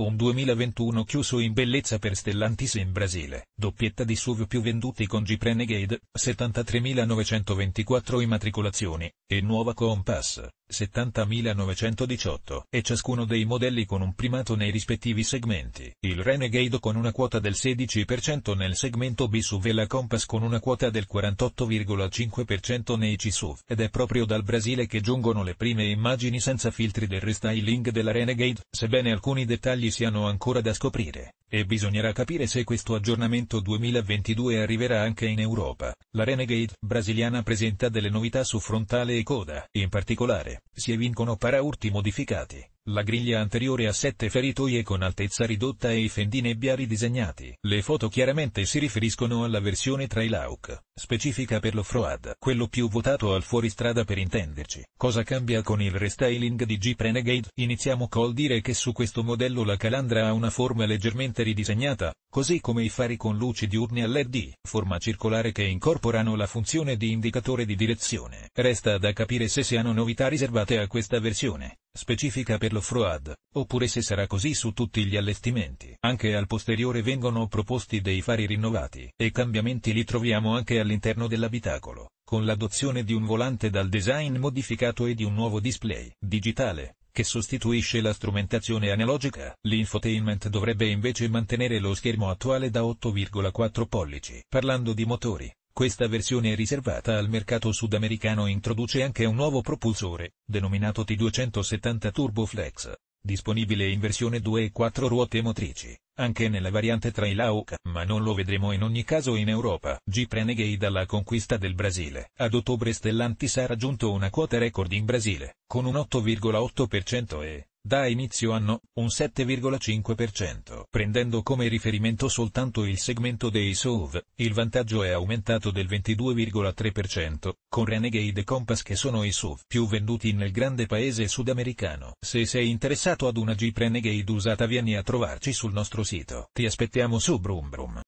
Un 2021 chiuso in bellezza per Stellantis in Brasile, doppietta di SUV più venduti con Jeep Renegade, 73.924 immatricolazioni, e nuova Compass, 70918 e ciascuno dei modelli con un primato nei rispettivi segmenti, il Renegade con una quota del 16% nel segmento B-SUV e la Compass con una quota del 48,5% nei C-SUV. Ed è proprio dal Brasile che giungono le prime immagini senza filtri del restyling della Renegade, sebbene alcuni dettagli siano ancora da scoprire. E bisognerà capire se questo aggiornamento 2022 arriverà anche in Europa. La Renegade brasiliana presenta delle novità su frontale e coda. In particolare, si evincono paraurti modificati, la griglia anteriore ha sette feritoie con altezza ridotta e i fendine nebbia ridisegnati. Le foto chiaramente si riferiscono alla versione Trailhawk, specifica per l'off-road, quello più votato al fuoristrada per intenderci. Cosa cambia con il restyling di Jeep Renegade? Iniziamo col dire che su questo modello la calandra ha una forma leggermente ridisegnata, così come i fari con luci diurne a LED, forma circolare che incorporano la funzione di indicatore di direzione. Resta da capire se siano novità riservate a questa versione specifica per l'off-road, oppure se sarà così su tutti gli allestimenti. Anche al posteriore vengono proposti dei fari rinnovati, e cambiamenti li troviamo anche all'interno dell'abitacolo, con l'adozione di un volante dal design modificato e di un nuovo display digitale, che sostituisce la strumentazione analogica. L'infotainment dovrebbe invece mantenere lo schermo attuale da 8,4 pollici. Parlando di motori, questa versione riservata al mercato sudamericano introduce anche un nuovo propulsore, denominato T270 Turboflex, disponibile in versione 2 e 4 ruote motrici, anche nella variante Trail AUK, ma non lo vedremo in ogni caso in Europa. Jeep Renegade alla conquista del Brasile. Ad ottobre Stellantis ha raggiunto una quota record in Brasile, con un 8,8% e da inizio anno, un 7,5%. Prendendo come riferimento soltanto il segmento dei SUV, il vantaggio è aumentato del 22,3%, con Renegade e Compass che sono i SUV più venduti nel grande paese sudamericano. Se sei interessato ad una Jeep Renegade usata vieni a trovarci sul nostro sito. Ti aspettiamo su Brum Brum.